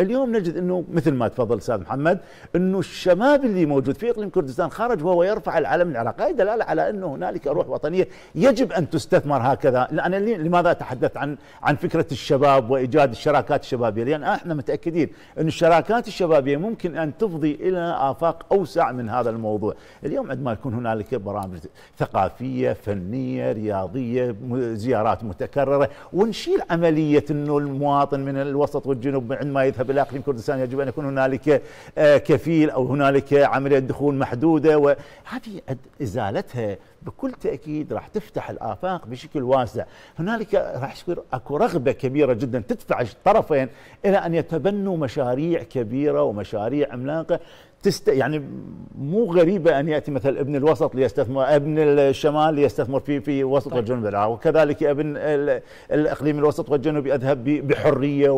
اليوم نجد انه مثل ما تفضل استاذ محمد انه الشباب اللي موجود في اقليم كردستان خرج وهو يرفع العلم العراقي هذه دلاله على انه هنالك روح وطنيه يجب ان تستثمر هكذا انا لماذا اتحدث عن عن فكره الشباب وايجاد الشراكات الشبابيه لان احنا متاكدين ان الشراكات الشبابيه ممكن ان تفضي الى افاق اوسع من هذا الموضوع اليوم عندما يكون هنالك برامج ثقافيه فنيه رياضيه زيارات متكرره ونشيل عمليه انه المواطن من الوسط والجنوب عندما يذهب بالاقليم كردستان يجب ان يكون هنالك آه، كفيل او هنالك عمليه دخول محدوده وهذه ازالتها بكل تاكيد راح تفتح الافاق بشكل واسع، هنالك راح يصير اكو رغبه كبيره جدا تدفع الطرفين الى ان يتبنوا مشاريع كبيره ومشاريع عملاقه تست يعني مو غريبه ان ياتي مثل ابن الوسط ليستثمر ابن الشمال ليستثمر في في وسط طيب. الجنوب وكذلك ابن الاقليم الوسط والجنوب يذهب بحريه